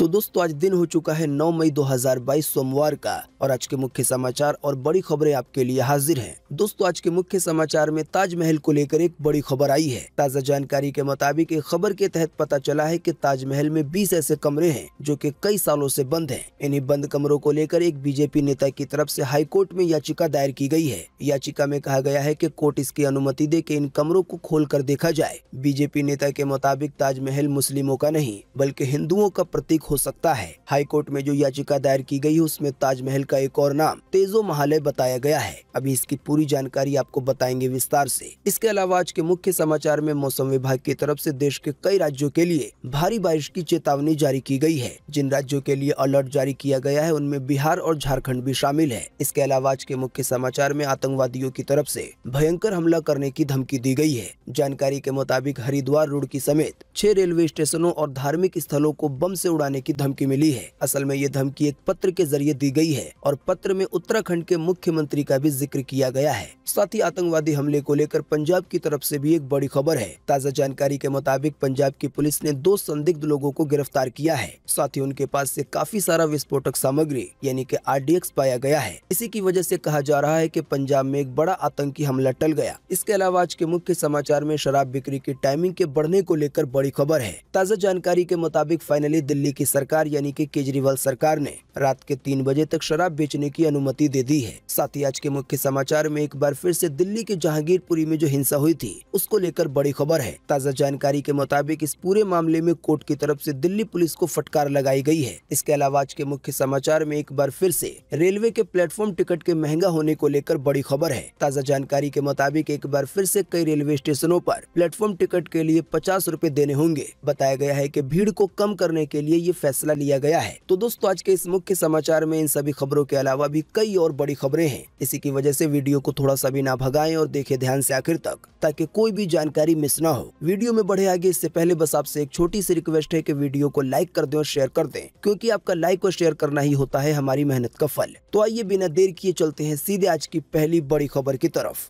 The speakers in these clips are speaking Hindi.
तो दोस्तों आज दिन हो चुका है 9 मई 2022 सोमवार का और आज के मुख्य समाचार और बड़ी खबरें आपके लिए हाजिर हैं दोस्तों आज के मुख्य समाचार में ताजमहल को लेकर एक बड़ी खबर आई है ताज़ा जानकारी के मुताबिक एक खबर के तहत पता चला है कि ताजमहल में 20 ऐसे कमरे हैं जो कि कई सालों से बंद है इन्हीं बंद कमरों को लेकर एक बीजेपी नेता की तरफ ऐसी हाईकोर्ट में याचिका दायर की गयी है याचिका में कहा गया है की कोर्ट इसकी अनुमति दे के इन कमरों को खोल देखा जाए बीजेपी नेता के मुताबिक ताजमहल मुस्लिमों का नहीं बल्कि हिंदुओं का प्रतीक हो सकता है हाईकोर्ट में जो याचिका दायर की गई उसमें ताजमहल का एक और नाम तेजो महालय बताया गया है अभी इसकी पूरी जानकारी आपको बताएंगे विस्तार से इसके अलावा आज के मुख्य समाचार में मौसम विभाग की तरफ से देश के कई राज्यों के लिए भारी बारिश की चेतावनी जारी की गयी है जिन राज्यों के लिए अलर्ट जारी किया गया है उनमें बिहार और झारखण्ड भी शामिल है इसके अलावा आज के मुख्य समाचार में आतंकवादियों की तरफ ऐसी भयंकर हमला करने की धमकी दी गयी है जानकारी के मुताबिक हरिद्वार रोड की समेत छह रेलवे स्टेशनों और धार्मिक स्थलों को बम से उड़ाने करने की धमकी मिली है असल में ये धमकी एक पत्र के जरिए दी गई है और पत्र में उत्तराखंड के मुख्यमंत्री का भी जिक्र किया गया है साथ ही आतंकवादी हमले को लेकर पंजाब की तरफ से भी एक बड़ी खबर है ताज़ा जानकारी के मुताबिक पंजाब की पुलिस ने दो संदिग्ध लोगो को गिरफ्तार किया है साथ ही उनके पास ऐसी काफी सारा विस्फोटक सामग्री यानी की आर पाया गया है इसी की वजह ऐसी कहा जा रहा है की पंजाब में एक बड़ा आतंकी हमला टल गया इसके अलावा आज के मुख्य समाचार में शराब बिक्री की टाइमिंग के बढ़ने को लेकर बड़ी खबर है ताज़ा जानकारी के मुताबिक फाइनली दिल्ली की सरकार यानी कि केजरीवाल सरकार ने रात के तीन बजे तक शराब बेचने की अनुमति दे दी है साथ ही आज के मुख्य समाचार में एक बार फिर से दिल्ली के जहांगीरपुरी में जो हिंसा हुई थी उसको लेकर बड़ी खबर है ताज़ा जानकारी के मुताबिक इस पूरे मामले में कोर्ट की तरफ ऐसी दिल्ली पुलिस को फटकार लगाई गयी है इसके अलावा आज के मुख्य समाचार में एक बार फिर ऐसी रेलवे के प्लेटफॉर्म टिकट के महंगा होने को लेकर बड़ी खबर है ताज़ा जानकारी के मुताबिक एक बार फिर ऐसी कई रेलवे स्टेशनों आरोप प्लेटफॉर्म टिकट के लिए पचास रूपए देने होंगे बताया गया है की भीड़ को कम करने के लिए ये फैसला लिया गया है तो दोस्तों आज के इस मुख्य समाचार में इन सभी खबरों के अलावा भी कई और बड़ी खबरें हैं इसी की वजह से वीडियो को थोड़ा सा भी ना भगाएं और देखें ध्यान से आखिर तक ताकि कोई भी जानकारी मिस ना हो वीडियो में बढ़े आगे इससे पहले बस आपसे एक छोटी सी रिक्वेस्ट है की वीडियो को लाइक कर दे और शेयर कर दे क्यूँकी आपका लाइक और शेयर करना ही होता है हमारी मेहनत का फल तो आइए बिना देर किए चलते हैं सीधे आज की पहली बड़ी खबर की तरफ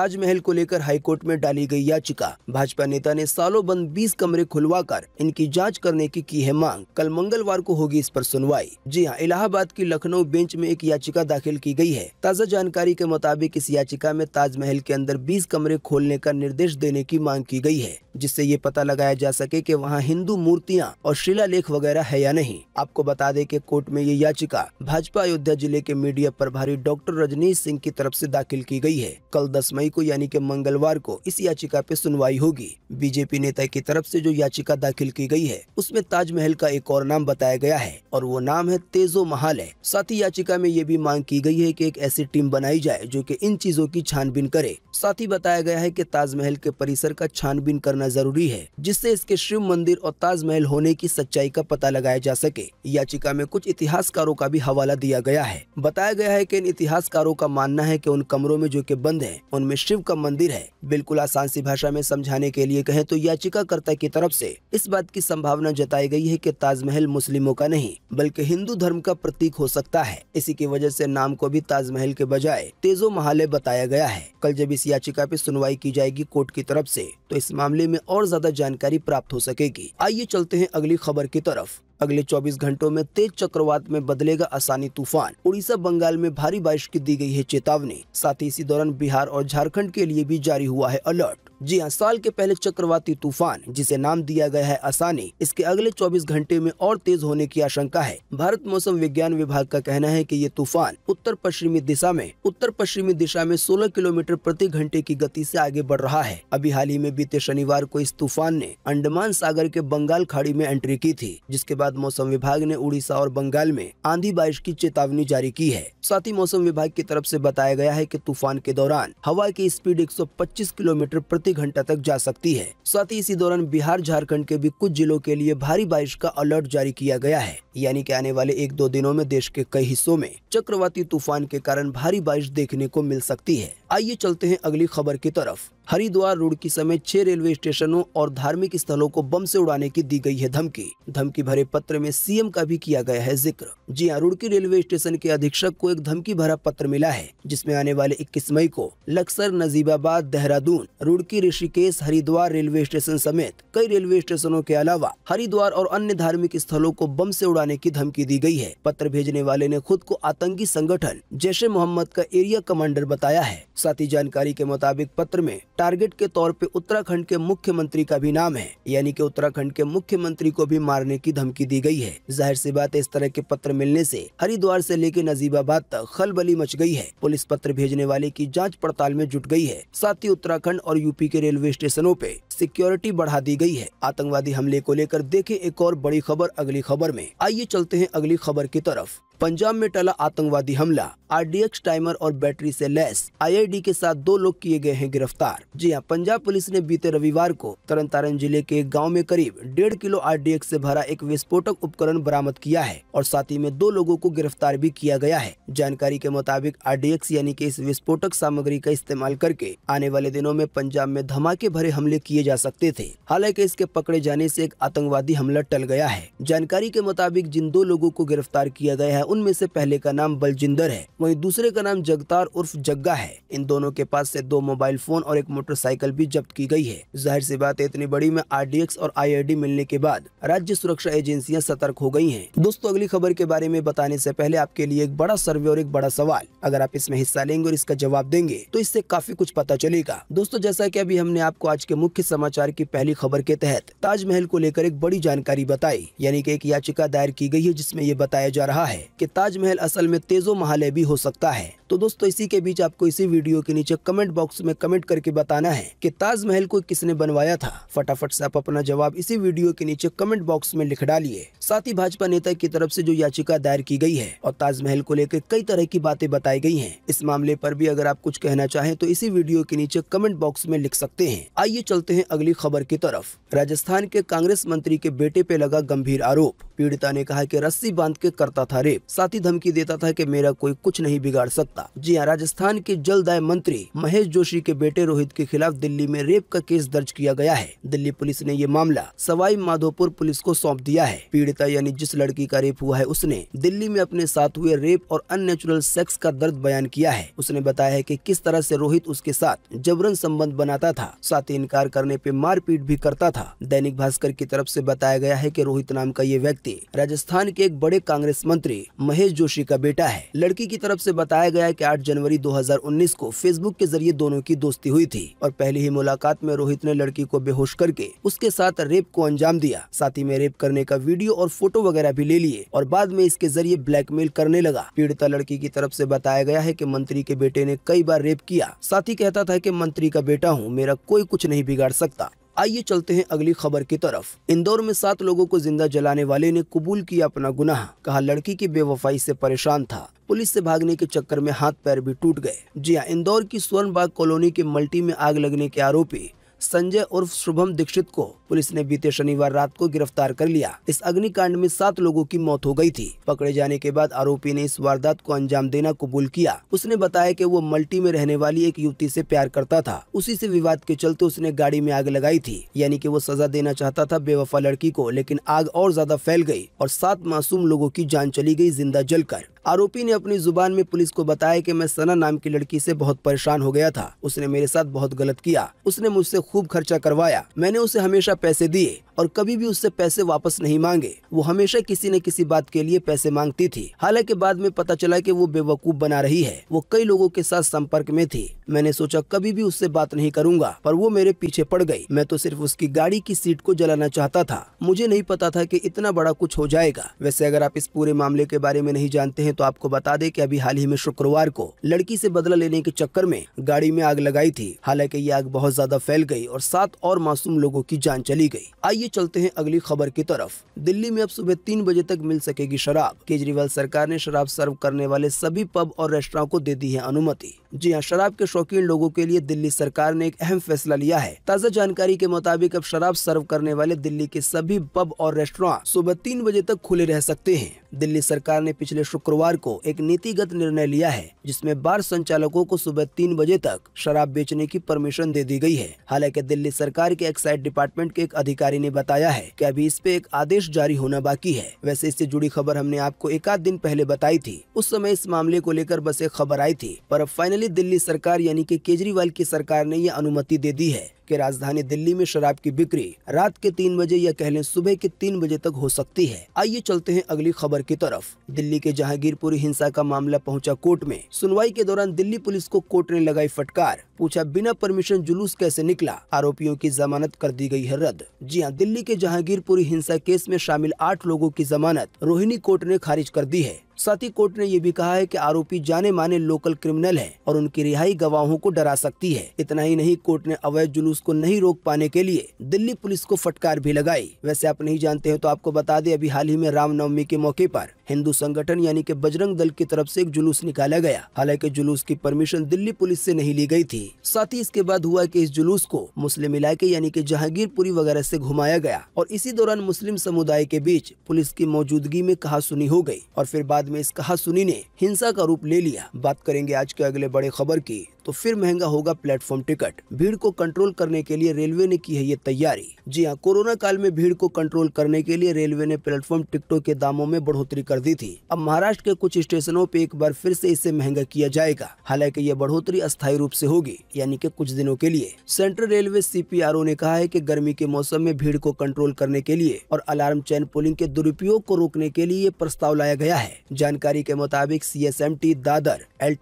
ताजमहल को लेकर हाईकोर्ट में डाली गई याचिका भाजपा नेता ने सालों बंद बीस कमरे खुलवाकर इनकी जाँच करने की की है मांग कल मंगलवार को होगी इस पर सुनवाई जी हाँ इलाहाबाद की लखनऊ बेंच में एक याचिका दाखिल की गई है ताज़ा जानकारी के मुताबिक इस याचिका में ताजमहल के अंदर बीस कमरे खोलने का निर्देश देने की मांग की गयी है जिससे ये पता लगाया जा सके की वहाँ हिंदू मूर्तियाँ और शिला वगैरह है या नहीं आपको बता दे की कोर्ट में ये याचिका भाजपा अयोध्या जिले के मीडिया प्रभारी डॉक्टर रजनीश सिंह की तरफ ऐसी दाखिल की गयी है कल दस मई को यानी कि मंगलवार को इस याचिका पे सुनवाई होगी बीजेपी नेता की तरफ से जो याचिका दाखिल की गई है उसमें ताजमहल का एक और नाम बताया गया है और वो नाम है तेजो महालय है साथ ही याचिका में ये भी मांग की गई है की एक ऐसी टीम बनाई जाए जो की इन चीजों की छानबीन करे साथ ही बताया गया है की ताजमहल के परिसर का छानबीन करना जरूरी है जिससे इसके शिव मंदिर और ताजमहल होने की सच्चाई का पता लगाया जा सके याचिका में कुछ इतिहासकारों का भी हवाला दिया गया है बताया गया है की इन इतिहासकारों का मानना है की उन कमरों में जो के बंद है उनमें शिव का मंदिर है बिल्कुल आसान सी भाषा में समझाने के लिए कहें तो याचिकाकर्ता की तरफ से इस बात की संभावना जताई गई है कि ताजमहल मुस्लिमों का नहीं बल्कि हिंदू धर्म का प्रतीक हो सकता है इसी की वजह से नाम को भी ताजमहल के बजाय तेजो महाले बताया गया है कल जब इस याचिका पे सुनवाई की जाएगी कोर्ट की तरफ से तो इस मामले में और ज्यादा जानकारी प्राप्त हो सकेगी आइए चलते हैं अगली खबर की तरफ अगले 24 घंटों में तेज चक्रवात में बदलेगा आसानी तूफान उड़ीसा बंगाल में भारी बारिश की दी गई है चेतावनी साथ ही इसी दौरान बिहार और झारखंड के लिए भी जारी हुआ है अलर्ट जी हाँ साल के पहले चक्रवाती तूफान जिसे नाम दिया गया है आसानी इसके अगले 24 घंटे में और तेज होने की आशंका है भारत मौसम विज्ञान विभाग का कहना है कि ये तूफान उत्तर पश्चिमी दिशा में उत्तर पश्चिमी दिशा में 16 किलोमीटर प्रति घंटे की गति से आगे बढ़ रहा है अभी हाल ही में बीते शनिवार को इस तूफान ने अंडमान सागर के बंगाल खाड़ी में एंट्री की थी जिसके बाद मौसम विभाग ने उड़ीसा और बंगाल में आंधी बारिश की चेतावनी जारी की है साथ ही मौसम विभाग की तरफ ऐसी बताया गया है की तूफान के दौरान हवा की स्पीड एक किलोमीटर प्रति प्रति घंटा तक जा सकती है साथ ही इसी दौरान बिहार झारखंड के भी कुछ जिलों के लिए भारी बारिश का अलर्ट जारी किया गया है यानी कि आने वाले एक दो दिनों में देश के कई हिस्सों में चक्रवाती तूफान के कारण भारी बारिश देखने को मिल सकती है आइए चलते हैं अगली खबर की तरफ हरिद्वार रुड़की समेत छह रेलवे स्टेशनों और धार्मिक स्थलों को बम से उड़ाने की दी गई है धमकी धमकी भरे पत्र में सीएम का भी किया गया है जिक्र जी हाँ रुड़की रेलवे स्टेशन के अधीक्षक को एक धमकी भरा पत्र मिला है जिसमें आने वाले 21 मई को लक्सर नजीबाबाद देहरादून रुड़की ऋषिकेश हरिद्वार रेलवे स्टेशन समेत कई रेलवे स्टेशनों के अलावा हरिद्वार और अन्य धार्मिक स्थलों को बम ऐसी उड़ाने की धमकी दी गयी है पत्र भेजने वाले ने खुद को आतंकी संगठन जैश मोहम्मद का एरिया कमांडर बताया है साथ ही जानकारी के मुताबिक पत्र में टारगेट के तौर पर उत्तराखंड के मुख्यमंत्री का भी नाम है यानी की उत्तराखंड के मुख्यमंत्री को भी मारने की धमकी दी गयी है जाहिर सी बात इस तरह के पत्र मिलने ऐसी हरिद्वार ऐसी लेकर नजीबाबाद तक खलबली मच गयी है पुलिस पत्र भेजने वाले की जाँच पड़ताल में जुट गयी है साथ ही उत्तराखंड और यूपी के रेलवे स्टेशनों पे सिक्योरिटी बढ़ा दी गई है आतंकवादी हमले को लेकर देखें एक और बड़ी खबर अगली खबर में आइए चलते हैं अगली खबर की तरफ पंजाब में टला आतंकवादी हमला आरडीएक्स टाइमर और बैटरी से लैस आईआईडी के साथ दो लोग किए गए हैं गिरफ्तार जी हां पंजाब पुलिस ने बीते रविवार को तरन जिले के गांव गाँव में करीब डेढ़ किलो आरडीएक्स से भरा एक विस्फोटक उपकरण बरामद किया है और साथ ही में दो लोगों को गिरफ्तार भी किया गया है जानकारी के मुताबिक आर यानी की इस विस्फोटक सामग्री का इस्तेमाल करके आने वाले दिनों में पंजाब में धमाके भरे हमले किए जा सकते थे हालांकि इसके पकड़े जाने ऐसी एक आतंकवादी हमला टल गया है जानकारी के मुताबिक जिन दो लोगों को गिरफ्तार किया गया है उनमें से पहले का नाम बलजिंदर है वहीं दूसरे का नाम जगतार उर्फ जग्गा है इन दोनों के पास से दो मोबाइल फोन और एक मोटरसाइकिल भी जब्त की गई है जाहिर सी बात है इतनी बड़ी में आरडीएक्स और डी मिलने के बाद राज्य सुरक्षा एजेंसियां सतर्क हो गई हैं दोस्तों अगली खबर के बारे में बताने से पहले आपके लिए एक बड़ा सर्वे और एक बड़ा सवाल अगर आप इसमें हिस्सा लेंगे और इसका जवाब देंगे तो इससे काफी कुछ पता चलेगा दोस्तों जैसा की अभी हमने आपको आज के मुख्य समाचार की पहली खबर के तहत ताजमहल को लेकर एक बड़ी जानकारी बताई यानी की एक याचिका दायर की गयी है जिसमे ये बताया जा रहा है कि ताजमहल असल में तेजो महालय भी हो सकता है तो दोस्तों इसी के बीच आपको इसी वीडियो के नीचे कमेंट बॉक्स में कमेंट करके बताना है कि ताजमहल को किसने बनवाया था फटाफट से आप अपना जवाब इसी वीडियो के नीचे कमेंट बॉक्स में लिख डालिए साथ ही भाजपा नेता की तरफ से जो याचिका दायर की गई है और ताजमहल को लेकर कई तरह की बातें बताई गई है इस मामले पर भी अगर आप कुछ कहना चाहें तो इसी वीडियो के नीचे कमेंट बॉक्स में लिख सकते हैं आइए चलते हैं अगली खबर की तरफ राजस्थान के कांग्रेस मंत्री के बेटे पे लगा गंभीर आरोप पीड़िता ने कहा की रस्सी बांध के करता था रेप साथ ही धमकी देता था की मेरा कोई कुछ नहीं बिगाड़ सकता सकता जी हाँ राजस्थान के जल मंत्री महेश जोशी के बेटे रोहित के खिलाफ दिल्ली में रेप का केस दर्ज किया गया है दिल्ली पुलिस ने ये मामला सवाई माधोपुर पुलिस को सौंप दिया है पीड़िता यानी जिस लड़की का रेप हुआ है उसने दिल्ली में अपने साथ हुए रेप और अननेचुरल सेक्स का दर्द बयान किया है उसने बताया है की कि किस तरह ऐसी रोहित उसके साथ जबरन संबंध बनाता था साथ ही इनकार करने पे मारपीट भी करता था दैनिक भास्कर की तरफ से बताया गया है कि रोहित नाम का ये व्यक्ति राजस्थान के एक बड़े कांग्रेस मंत्री महेश जोशी का बेटा है लड़की की तरफ ऐसी बताया गया है कि 8 जनवरी 2019 को फेसबुक के जरिए दोनों की दोस्ती हुई थी और पहली ही मुलाकात में रोहित ने लड़की को बेहोश करके उसके साथ रेप को अंजाम दिया साथ ही में रेप करने का वीडियो और फोटो वगैरह भी ले लिए और बाद में इसके जरिए ब्लैकमेल करने लगा पीड़िता लड़की की तरफ ऐसी बताया गया है की मंत्री के बेटे ने कई बार रेप किया साथ ही कहता था की मंत्री का बेटा हूँ मेरा कोई कुछ नहीं बिगाड़ सकता आइए चलते हैं अगली खबर की तरफ इंदौर में सात लोगों को जिंदा जलाने वाले ने कबूल किया अपना गुनाह कहा लड़की की बेवफाई से परेशान था पुलिस से भागने के चक्कर में हाथ पैर भी टूट गए जी हाँ इंदौर की स्वर्णबाग कॉलोनी के मल्टी में आग लगने के आरोपी संजय उर्फ शुभम दीक्षित को पुलिस ने बीते शनिवार रात को गिरफ्तार कर लिया इस अग्निकांड में सात लोगों की मौत हो गयी थी पकड़े जाने के बाद आरोपी ने इस वारदात को अंजाम देना कबूल किया उसने बताया की वो मल्टी में रहने वाली एक युवती ऐसी प्यार करता था उसी ऐसी विवाद के चलते उसने गाड़ी में आग लगाई थी यानी की वो सजा देना चाहता था बेवफा लड़की को लेकिन आग और ज्यादा फैल गयी और सात मासूम लोगो की जान चली गयी जिंदा जल आरोपी ने अपनी जुबान में पुलिस को बताया कि मैं सना नाम की लड़की से बहुत परेशान हो गया था उसने मेरे साथ बहुत गलत किया उसने मुझसे खूब खर्चा करवाया मैंने उसे हमेशा पैसे दिए और कभी भी उससे पैसे वापस नहीं मांगे वो हमेशा किसी न किसी बात के लिए पैसे मांगती थी हालांकि बाद में पता चला कि वो बेवकूफ बना रही है वो कई लोगों के साथ संपर्क में थी मैंने सोचा कभी भी उससे बात नहीं करूंगा पर वो मेरे पीछे पड़ गई मैं तो सिर्फ उसकी गाड़ी की सीट को जलाना चाहता था मुझे नहीं पता था कि इतना बड़ा कुछ हो जाएगा वैसे अगर आप इस पूरे मामले के बारे में नहीं जानते हैं तो आपको बता दे की अभी हाल ही में शुक्रवार को लड़की से बदला लेने के चक्कर में गाड़ी में आग लगाई थी हालांकि ये आग बहुत ज्यादा फैल गई और सात और मासूम लोगों की जान चली गई। आइए चलते हैं अगली खबर की तरफ दिल्ली में अब सुबह तीन बजे तक मिल सकेगी शराब केजरीवाल सरकार ने शराब सर्व करने वाले सभी पब और रेस्टोरों को दे दी है अनुमति जी हाँ शराब के शौकीन लोगों के लिए दिल्ली सरकार ने एक अहम फैसला लिया है ताज़ा जानकारी के मुताबिक अब शराब सर्व करने वाले दिल्ली के सभी पब और रेस्टोरा सुबह तीन बजे तक खुले रह सकते हैं दिल्ली सरकार ने पिछले शुक्रवार को एक नीतिगत निर्णय लिया है जिसमें बार संचालकों को सुबह तीन बजे तक शराब बेचने की परमिशन दे दी गई है हालांकि दिल्ली सरकार के एक्साइज डिपार्टमेंट के एक अधिकारी ने बताया है कि अभी इस पे एक आदेश जारी होना बाकी है वैसे इससे जुड़ी खबर हमने आपको एक आध दिन पहले बताई थी उस समय इस मामले को लेकर बस एक खबर आई थी पर अब फाइनली दिल्ली सरकार यानी की केजरीवाल की सरकार ने यह अनुमति दे दी है की राजधानी दिल्ली में शराब की बिक्री रात के तीन बजे या कह लें सुबह के तीन बजे तक हो सकती है आइए चलते हैं अगली खबर की तरफ दिल्ली के जहांगीरपुरी हिंसा का मामला पहुंचा कोर्ट में सुनवाई के दौरान दिल्ली पुलिस को कोर्ट ने लगाई फटकार पूछा बिना परमिशन जुलूस कैसे निकला आरोपियों की जमानत कर दी गयी है रद्द जी हाँ दिल्ली के जहांगीरपुरी हिंसा केस में शामिल आठ लोगों की जमानत रोहिणी कोर्ट ने खारिज कर दी है साथ ही कोर्ट ने ये भी कहा है कि आरोपी जाने माने लोकल क्रिमिनल हैं और उनकी रिहाई गवाहों को डरा सकती है इतना ही नहीं कोर्ट ने अवैध जुलूस को नहीं रोक पाने के लिए दिल्ली पुलिस को फटकार भी लगाई वैसे आप नहीं जानते हैं तो आपको बता दें अभी हाल ही में रामनवमी के मौके पर हिंदू संगठन यानी के बजरंग दल की तरफ से एक जुलूस निकाला गया हालांकि जुलूस की परमिशन दिल्ली पुलिस से नहीं ली गई थी साथ ही इसके बाद हुआ कि इस जुलूस को मुस्लिम इलाके यानी कि जहांगीरपुरी वगैरह से घुमाया गया और इसी दौरान मुस्लिम समुदाय के बीच पुलिस की मौजूदगी में कहा सुनी हो गयी और फिर बाद में इस कहा सुनी ने हिंसा का रूप ले लिया बात करेंगे आज के अगले बड़े खबर की तो फिर महंगा होगा प्लेटफॉर्म टिकट भीड़ को कंट्रोल करने के लिए रेलवे ने की है ये तैयारी जी हाँ कोरोना काल में भीड़ को कंट्रोल करने के लिए रेलवे ने प्लेटफॉर्म टिकटों के दामों में बढ़ोतरी कर दी थी अब महाराष्ट्र के कुछ स्टेशनों पे एक बार फिर से इसे महंगा किया जाएगा हालांकि ये बढ़ोतरी अस्थायी रूप ऐसी होगी यानी कि कुछ दिनों के लिए सेंट्रल रेलवे सी ने कहा है की गर्मी के मौसम में भीड़ को कंट्रोल करने के लिए और अलार्म चैन पुलिंग के दुरुपयोग को रोकने के लिए प्रस्ताव लाया गया है जानकारी के मुताबिक सी दादर एल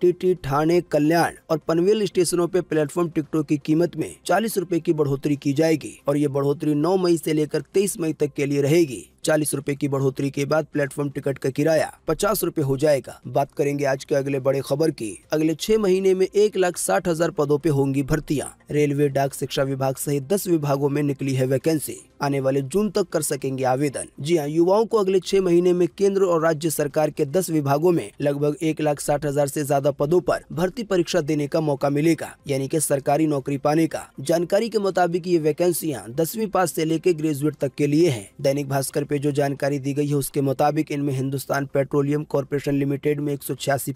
ठाणे कल्याण और पनवेल स्टेशनों पे प्लेटफॉर्म टिकटों की कीमत में चालीस रूपए की बढ़ोतरी की जाएगी और ये बढ़ोतरी नौ मई से लेकर तेईस मई तक के लिए रहेगी चालीस रूपए की बढ़ोतरी के बाद प्लेटफॉर्म टिकट का किराया पचास रूपए हो जाएगा बात करेंगे आज के अगले बड़े खबर की अगले छह महीने में एक लाख साठ हजार पदों पे होंगी भर्तियां रेलवे डाक शिक्षा विभाग सहित दस विभागों में निकली है वैकेंसी आने वाले जून तक कर सकेंगे आवेदन जी हाँ युवाओं को अगले छह महीने में केंद्र और राज्य सरकार के दस विभागों में लगभग एक लाख साठ हजार ऐसी ज्यादा पदों पर भर्ती परीक्षा देने का मौका मिलेगा यानी कि सरकारी नौकरी पाने का जानकारी के मुताबिक ये वैकेंसियाँ दसवीं पास ऐसी लेकर ग्रेजुएट तक के लिए है दैनिक भास्कर पे जो जानकारी दी गई है उसके मुताबिक इनमें हिंदुस्तान पेट्रोलियम कॉरपोरेशन लिमिटेड में एक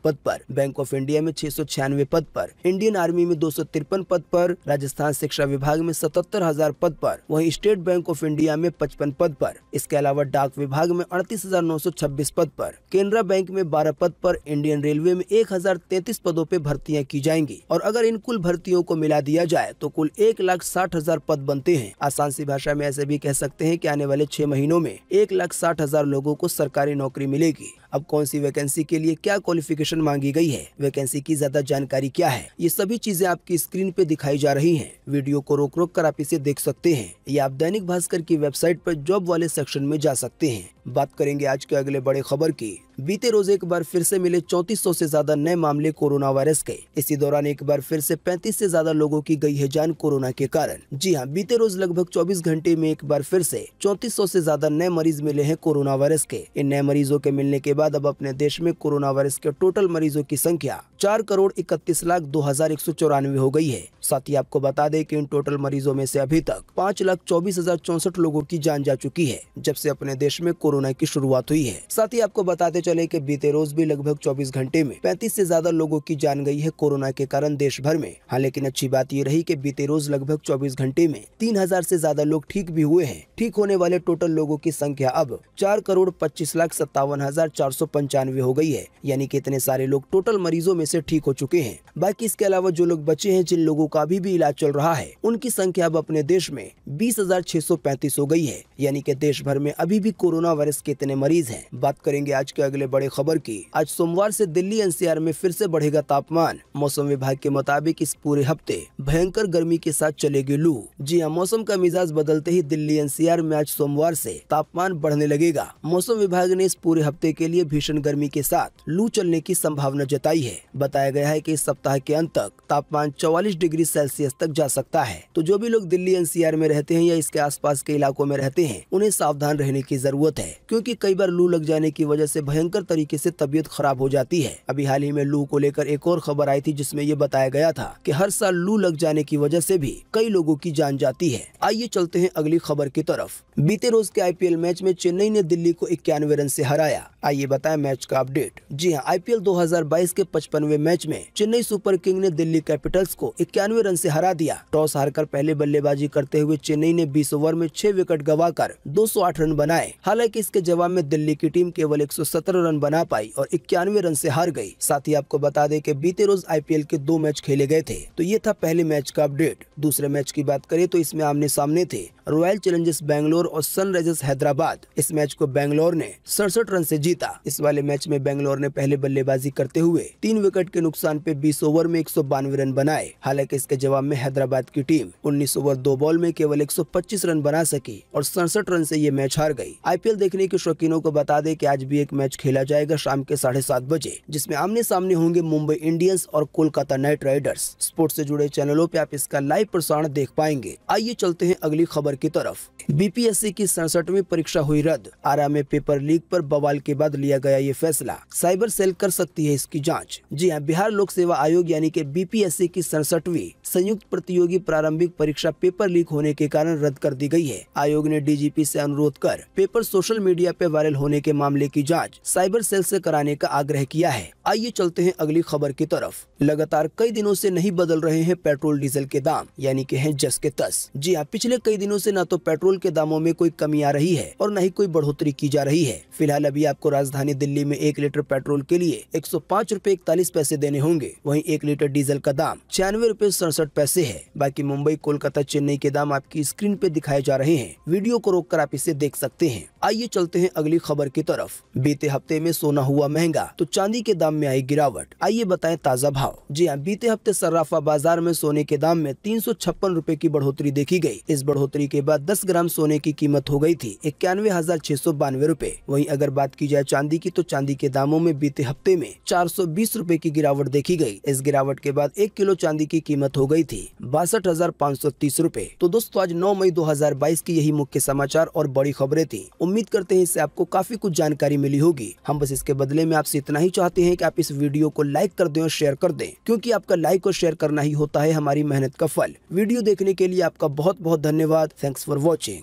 पद पर बैंक ऑफ इंडिया में छह पद पर इंडियन आर्मी में दो पद पर राजस्थान शिक्षा विभाग में सतहत्तर हजार पद पर वही स्टेट बैंक ऑफ इंडिया में पचपन पद पर इसके अलावा डाक विभाग में अड़तीस हजार नौ सौ छब्बीस पद पर केनरा बैंक में बारह पद पर इंडियन रेलवे में एक हजार तैतीस पदों पर भर्तियाँ की जाएंगी और अगर इन कुल भर्तियों को मिला दिया जाए तो कुल एक लाख साठ हजार पद बनते हैं आसान सी भाषा में ऐसे भी कह सकते हैं की आने वाले छह महीनों में एक लाख साठ हज़ार लोगों को सरकारी नौकरी मिलेगी अब कौन सी वैकेंसी के लिए क्या क्वालिफिकेशन मांगी गई है वैकेंसी की ज्यादा जानकारी क्या है ये सभी चीजें आपकी स्क्रीन पे दिखाई जा रही है वीडियो को रोक रोक कर आप इसे देख सकते हैं या आप दैनिक भास्कर की वेबसाइट पर जॉब वाले सेक्शन में जा सकते हैं बात करेंगे आज के अगले बड़े खबर की बीते रोज एक बार फिर से मिले चौतीस सौ ज्यादा नए मामले कोरोना वायरस के इसी दौरान एक बार फिर से 35 से ज्यादा लोगों की गई है जान कोरोना के कारण जी हां बीते रोज लगभग 24 घंटे में एक बार फिर से चौतीस सौ ज्यादा नए मरीज मिले हैं कोरोना वायरस के इन नए मरीजों के मिलने के बाद बाद अब अपने देश में कोरोना वायरस के टोटल मरीजों की संख्या चार करोड़ इकतीस लाख दो हजार एक सौ चौरानवे हो गई है साथ ही आपको बता दें कि इन टोटल मरीजों में से अभी तक पाँच लाख चौबीस हजार चौसठ लोगों की जान जा चुकी है जब से अपने देश में कोरोना की शुरुआत हुई है साथ ही आपको बताते चले कि बीते रोज भी लगभग 24 घंटे में 35 से ज्यादा लोगों की जान गई है कोरोना के कारण देश भर में हालांकि अच्छी बात ये रही की बीते रोज लगभग चौबीस घंटे में तीन हजार ज्यादा लोग ठीक भी हुए हैं ठीक होने वाले टोटल लोगों की संख्या अब चार करोड़ पच्चीस लाख सत्तावन हजार चार चार हो गई है यानी कि इतने सारे लोग टोटल मरीजों में से ठीक हो चुके हैं बाकी इसके अलावा जो लोग बचे हैं जिन लोगों का अभी भी इलाज चल रहा है उनकी संख्या अब अपने देश में बीस हो गई है यानी कि देश भर में अभी भी कोरोना वायरस के इतने मरीज हैं बात करेंगे आज के अगले बड़े खबर की आज सोमवार ऐसी दिल्ली एनसीआर में फिर ऐसी बढ़ेगा तापमान मौसम विभाग के मुताबिक इस पूरे हफ्ते भयंकर गर्मी के साथ चलेगी लू जी हाँ मौसम का मिजाज बदलते ही दिल्ली एनसीआर में आज सोमवार ऐसी तापमान बढ़ने लगेगा मौसम विभाग ने इस पूरे हफ्ते के लिए लिए भीषण गर्मी के साथ लू चलने की संभावना जताई है बताया गया है कि इस सप्ताह के अंत तक तापमान चौवालीस डिग्री सेल्सियस तक जा सकता है तो जो भी लोग दिल्ली एनसीआर में रहते हैं या इसके आसपास के इलाकों में रहते हैं उन्हें सावधान रहने की जरूरत है क्यूँकी कई बार लू लग जाने की वजह ऐसी भयंकर तरीके ऐसी तबियत खराब हो जाती है अभी हाल ही में लू को लेकर एक और खबर आई थी जिसमे ये बताया गया था की हर साल लू लग जाने की वजह ऐसी भी कई लोगों की जान जाती है आइए चलते हैं अगली खबर की तरफ बीते रोज के आईपीएल मैच में चेन्नई ने दिल्ली को इक्यानवे रन से हराया आइए बताया मैच का अपडेट जी हाँ आईपीएल 2022 के पचपनवे मैच में चेन्नई सुपर किंग ने दिल्ली कैपिटल्स को इक्यानवे रन से हरा दिया टॉस हारकर पहले बल्लेबाजी करते हुए चेन्नई ने 20 ओवर में छह विकेट गवाकर 208 रन बनाए हालांकि इसके जवाब में दिल्ली की टीम केवल एक रन बना पाई और इक्यानवे रन ऐसी हार गयी साथ ही आपको बता दे की बीते रोज आई के दो मैच खेले गए थे तो ये था पहले मैच का अपडेट दूसरे मैच की बात करे तो इसमें आमने सामने थे रॉयल चैलेंजर्स बैंगलोर और सनराइजर्स हैदराबाद इस मैच को बैंगलोर ने सड़सठ रन से जीता इस वाले मैच में बेंगलोर ने पहले बल्लेबाजी करते हुए तीन विकेट के नुकसान पे 20 ओवर में एक रन बनाए हालांकि इसके जवाब में हैदराबाद की टीम 19 ओवर दो बॉल में केवल 125 रन बना सकी और सड़सठ रन से ये मैच हार गई आईपीएल देखने के शौकीनों को बता दे की आज भी एक मैच खेला जाएगा शाम के साढ़े सात बजे जिसमे आमने सामने होंगे मुंबई इंडियंस और कोलकाता नाइट राइडर्स स्पोर्ट्स ऐसी जुड़े चैनलों पे आप इसका लाइव प्रसारण देख पाएंगे आइए चलते हैं अगली खबर की तरफ बीपीएससी की सड़सठवी परीक्षा हुई रद्द आरा में पेपर लीक पर बवाल के बाद लिया गया ये फैसला साइबर सेल कर सकती है इसकी जाँच जी हाँ बिहार लोक सेवा आयोग यानी के बीपीएससी की सड़सठवी संयुक्त प्रतियोगी प्रारंभिक परीक्षा पेपर लीक होने के कारण रद्द कर दी गई है आयोग ने डीजीपी से अनुरोध कर पेपर सोशल मीडिया पे वायरल होने के मामले की जाँच साइबर सेल से कराने का आग्रह किया है आइए चलते है अगली खबर की तरफ लगातार कई दिनों ऐसी नहीं बदल रहे हैं पेट्रोल डीजल के दाम यानी के हैं जस के तस जी हाँ पिछले कई दिनों से न तो पेट्रोल के दामों में कोई कमी आ रही है और न ही कोई बढ़ोतरी की जा रही है फिलहाल अभी आपको राज राजधानी दिल्ली में एक लीटर पेट्रोल के लिए एक सौ पाँच रूपए इकतालीस पैसे देने होंगे वहीं एक लीटर डीजल का दाम छियानवे रूपए सड़सठ पैसे है बाकी मुंबई कोलकाता चेन्नई के दाम आपकी स्क्रीन पे दिखाए जा रहे हैं वीडियो को रोक कर आप इसे देख सकते हैं आइए चलते हैं अगली खबर की तरफ बीते हफ्ते में सोना हुआ महंगा तो चांदी के दाम में आई गिरावट आइए बताए ताजा भाव जी हाँ बीते हफ्ते सर्राफा बाजार में सोने के दाम में तीन सौ छप्पन रूपए की बढ़ोतरी देखी गयी इस बढ़ोतरी के बाद दस ग्राम सोने की कीमत हो गयी थी इक्यानवे हजार छह सौ बानवे रूपए वही अगर बात की जाए चांदी की तो चांदी के दामों में बीते हफ्ते में चार रुपए की गिरावट देखी गई इस गिरावट के बाद एक किलो चांदी की कीमत हो गई थी बासठ हजार तो दोस्तों आज 9 मई 2022 की यही मुख्य समाचार और बड़ी खबरें थी उम्मीद करते हैं इससे आपको काफी कुछ जानकारी मिली होगी हम बस इसके बदले में आपसे इतना ही चाहते हैं कि आप इस वीडियो को लाइक कर दें और शेयर कर दें क्योंकि आपका लाइक और शेयर करना ही होता है हमारी मेहनत का फल वीडियो देखने के लिए आपका बहुत बहुत धन्यवाद थैंक्स फॉर वॉचिंग